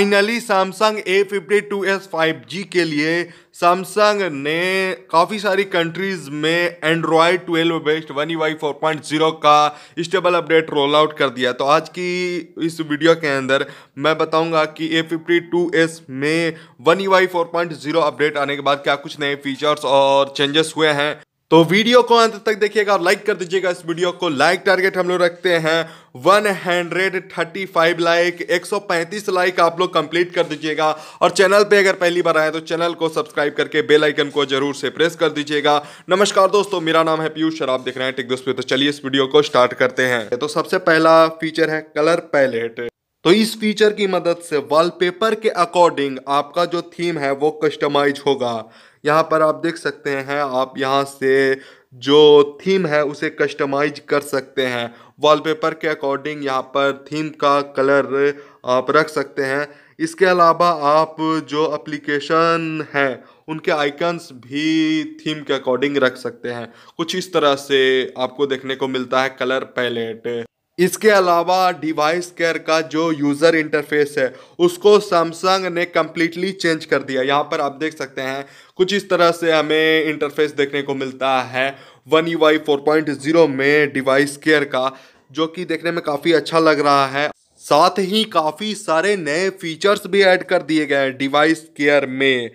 finally Samsung A fifty two S five G के लिए Samsung ने काफ़ी सारी कंट्रीज़ में Android 12 based one UI four point zero का स्टेबल अपडेट रोल आउट कर दिया तो आज की इस वीडियो के अंदर मैं बताऊंगा कि ए फिफ्टी टू एस में one UI four point zero update आने के बाद क्या कुछ नए फीचर्स और चेंजेस हुए हैं तो वीडियो को अंत तक देखिएगा और लाइक कर दीजिएगा इस वीडियो को लाइक टारगेट हम लोग रखते हैं 135 लाइक 135 लाइक आप लोग कंप्लीट कर दीजिएगा और चैनल पे अगर पहली बार आए तो चैनल को सब्सक्राइब करके बेल आइकन को जरूर से प्रेस कर दीजिएगा नमस्कार दोस्तों मेरा नाम है पीयूष शराब देख रहे हैं टिक दोस्तों तो चलिए इस वीडियो को स्टार्ट करते हैं तो सबसे पहला फीचर है कलर पैलेट तो इस फीचर की मदद से वॉलपेपर के अकॉर्डिंग आपका जो थीम है वो कस्टमाइज होगा यहाँ पर आप देख सकते हैं आप यहाँ से जो थीम है उसे कस्टमाइज कर सकते हैं वॉलपेपर के अकॉर्डिंग यहाँ पर थीम का कलर आप रख सकते हैं इसके अलावा आप जो एप्लीकेशन है उनके आइकन्स भी थीम के अकॉर्डिंग रख सकते हैं कुछ इस तरह से आपको देखने को मिलता है कलर पैलेट इसके अलावा डिवाइस केयर का जो यूज़र इंटरफेस है उसको सैमसंग ने कम्प्लीटली चेंज कर दिया यहाँ पर आप देख सकते हैं कुछ इस तरह से हमें इंटरफेस देखने को मिलता है one U I four point zero में डिवाइस केयर का जो कि देखने में काफ़ी अच्छा लग रहा है साथ ही काफ़ी सारे नए फीचर्स भी ऐड कर दिए गए हैं डिवाइस केयर में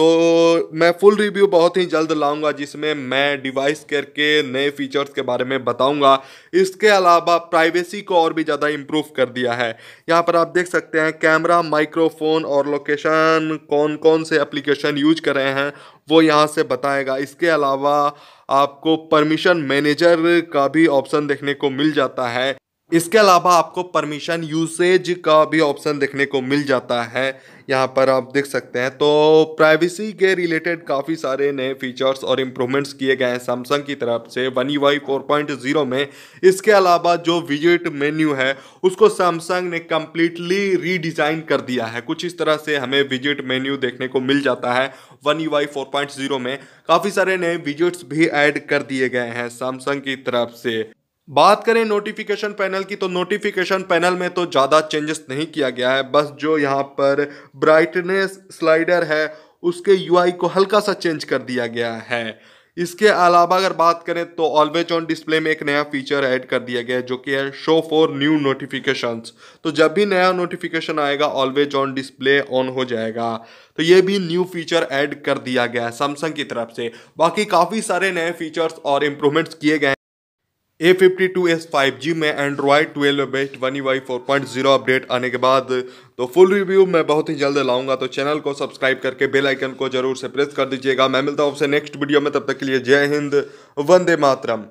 तो मैं फुल रिव्यू बहुत ही जल्द लाऊंगा जिसमें मैं डिवाइस केयर के नए फीचर्स के बारे में बताऊंगा इसके अलावा प्राइवेसी को और भी ज़्यादा इम्प्रूव कर दिया है यहाँ पर आप देख सकते हैं कैमरा माइक्रोफोन और लोकेशन कौन कौन से एप्लीकेशन यूज कर रहे हैं वो यहाँ से बताएगा इसके अलावा आपको परमिशन मैनेजर का भी ऑप्शन देखने को मिल जाता है इसके अलावा आपको परमिशन यूसेज का भी ऑप्शन देखने को मिल जाता है यहाँ पर आप देख सकते हैं तो प्राइवेसी के रिलेटेड काफ़ी सारे नए फीचर्स और इम्प्रूवमेंट्स किए गए हैं सैमसंग की तरफ से one U I four point zero में इसके अलावा जो विजिट मेन्यू है उसको सैमसंग ने कम्प्लीटली रीडिज़ाइन कर दिया है कुछ इस तरह से हमें विजिट मेन्यू देखने को मिल जाता है one U I four point zero में काफ़ी सारे नए विजिट्स भी ऐड कर दिए गए हैं सैमसंग की तरफ से बात करें नोटिफिकेशन पैनल की तो नोटिफिकेशन पैनल में तो ज़्यादा चेंजेस नहीं किया गया है बस जो यहाँ पर ब्राइटनेस स्लाइडर है उसके यूआई को हल्का सा चेंज कर दिया गया है इसके अलावा अगर बात करें तो ऑलवेज ऑन डिस्प्ले में एक नया फीचर ऐड कर दिया गया है जो कि है शो फॉर न्यू नोटिफिकेशंस तो जब भी नया नोटिफिकेशन आएगा ऑलवेज ऑन डिस्प्ले ऑन हो जाएगा तो ये भी न्यू फीचर ऐड कर दिया गया है सैमसंग की तरफ से बाकी काफ़ी सारे नए फीचर्स और इम्प्रूवमेंट्स किए गए A fifty two S five G में Android twelve based one UI four point zero update आने के बाद तो फुल रिव्यू मैं बहुत ही जल्द लाऊंगा तो चैनल को सब्सक्राइब करके बेल आइकन को जरूर से प्रेस कर दीजिएगा मैं मिलता हूँ आपसे नेक्स्ट वीडियो में तब तक के लिए जय हिंद वंदे मातरम